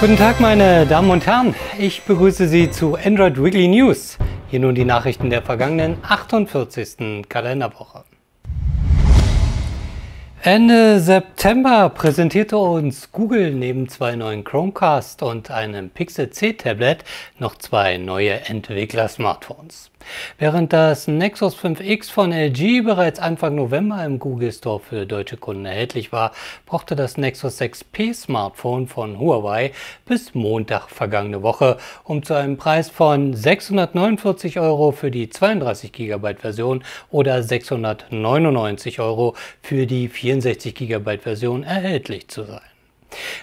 Guten Tag, meine Damen und Herren. Ich begrüße Sie zu Android Weekly News. Hier nun die Nachrichten der vergangenen 48. Kalenderwoche. Ende September präsentierte uns Google neben zwei neuen Chromecast und einem Pixel C Tablet noch zwei neue Entwickler-Smartphones. Während das Nexus 5X von LG bereits Anfang November im Google Store für deutsche Kunden erhältlich war, brauchte das Nexus 6P Smartphone von Huawei bis Montag vergangene Woche, um zu einem Preis von 649 Euro für die 32 GB Version oder 699 Euro für die 4 64 GB Version erhältlich zu sein.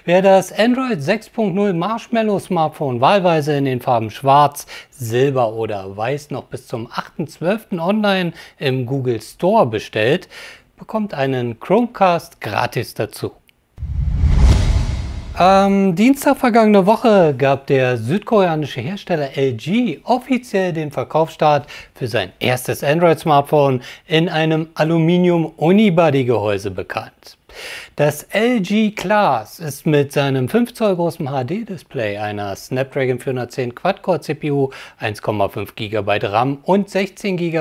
Wer das Android 6.0 Marshmallow Smartphone wahlweise in den Farben Schwarz, Silber oder Weiß noch bis zum 8.12. online im Google Store bestellt, bekommt einen Chromecast gratis dazu. Am Dienstag vergangene Woche gab der südkoreanische Hersteller LG offiziell den Verkaufsstart für sein erstes Android-Smartphone in einem Aluminium-Unibody-Gehäuse bekannt. Das LG Class ist mit seinem 5 Zoll großen HD-Display, einer Snapdragon 410 Quad-Core-CPU, 1,5 GB RAM und 16 GB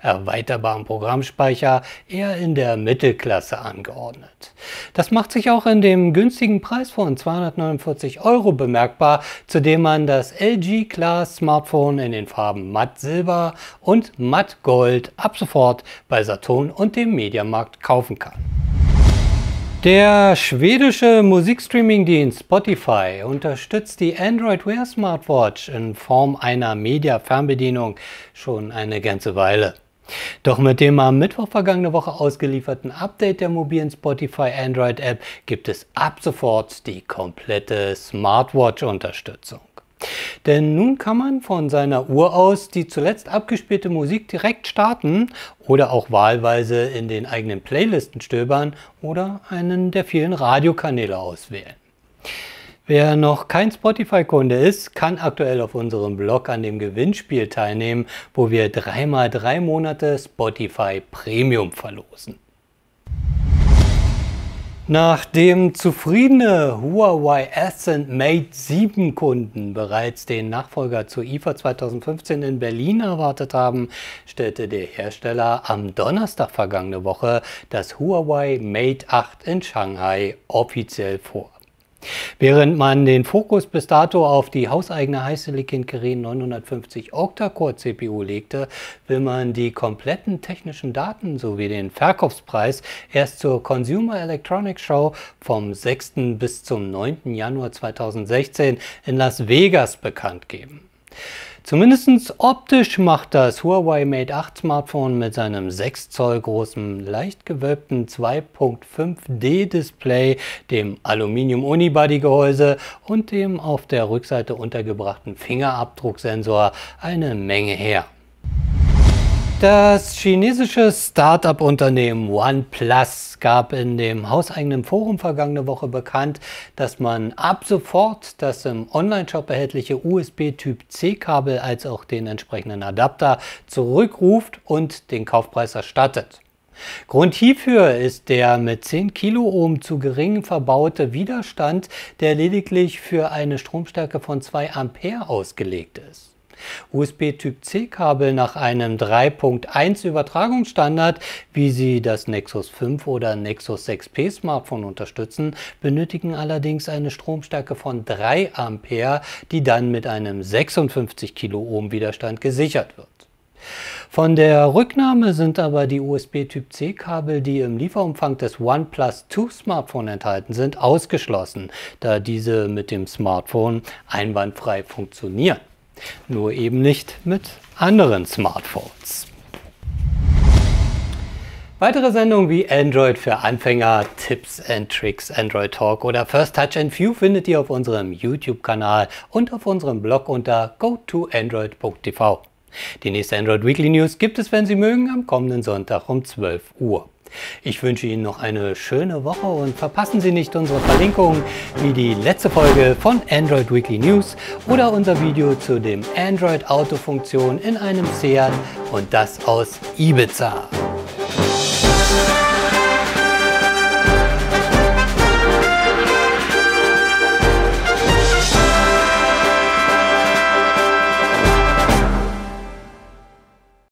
erweiterbarem Programmspeicher eher in der Mittelklasse angeordnet. Das macht sich auch in dem günstigen Preis von 249 Euro bemerkbar, zu dem man das LG Class Smartphone in den Farben Matt Silber und Matt Gold ab sofort bei Saturn und dem Mediamarkt kaufen kann. Der schwedische Musikstreaming-Dienst Spotify unterstützt die Android Wear Smartwatch in Form einer Media-Fernbedienung schon eine ganze Weile. Doch mit dem am Mittwoch vergangene Woche ausgelieferten Update der mobilen Spotify Android App gibt es ab sofort die komplette Smartwatch-Unterstützung. Denn nun kann man von seiner Uhr aus die zuletzt abgespielte Musik direkt starten oder auch wahlweise in den eigenen Playlisten stöbern oder einen der vielen Radiokanäle auswählen. Wer noch kein Spotify-Kunde ist, kann aktuell auf unserem Blog an dem Gewinnspiel teilnehmen, wo wir dreimal drei Monate Spotify Premium verlosen. Nachdem zufriedene Huawei Ascent Mate 7 Kunden bereits den Nachfolger zur IFA 2015 in Berlin erwartet haben, stellte der Hersteller am Donnerstag vergangene Woche das Huawei Mate 8 in Shanghai offiziell vor. Während man den Fokus bis dato auf die hauseigene High Kirin 950 Octa-Core CPU legte, will man die kompletten technischen Daten sowie den Verkaufspreis erst zur Consumer Electronics Show vom 6. bis zum 9. Januar 2016 in Las Vegas bekannt geben. Zumindest optisch macht das Huawei Mate 8 Smartphone mit seinem 6 Zoll großen, leicht gewölbten 2.5D Display, dem Aluminium Unibody Gehäuse und dem auf der Rückseite untergebrachten Fingerabdrucksensor eine Menge her. Das chinesische Start-up-Unternehmen OnePlus gab in dem hauseigenen Forum vergangene Woche bekannt, dass man ab sofort das im Onlineshop erhältliche USB-Typ-C-Kabel als auch den entsprechenden Adapter zurückruft und den Kaufpreis erstattet. Grund hierfür ist der mit 10 Kiloohm zu gering verbaute Widerstand, der lediglich für eine Stromstärke von 2 Ampere ausgelegt ist. USB-Typ-C-Kabel nach einem 3.1 Übertragungsstandard, wie sie das Nexus 5 oder Nexus 6P Smartphone unterstützen, benötigen allerdings eine Stromstärke von 3 Ampere, die dann mit einem 56 Kiloohm Widerstand gesichert wird. Von der Rücknahme sind aber die USB-Typ-C-Kabel, die im Lieferumfang des OnePlus 2 Smartphone enthalten sind, ausgeschlossen, da diese mit dem Smartphone einwandfrei funktionieren nur eben nicht mit anderen Smartphones. Weitere Sendungen wie Android für Anfänger, Tipps and Tricks, Android Talk oder First Touch and View findet ihr auf unserem YouTube-Kanal und auf unserem Blog unter go2android.tv. Die nächste Android Weekly News gibt es, wenn Sie mögen, am kommenden Sonntag um 12 Uhr. Ich wünsche Ihnen noch eine schöne Woche und verpassen Sie nicht unsere Verlinkungen wie die letzte Folge von Android Weekly News oder unser Video zu dem Android Auto Funktion in einem Seat und das aus Ibiza.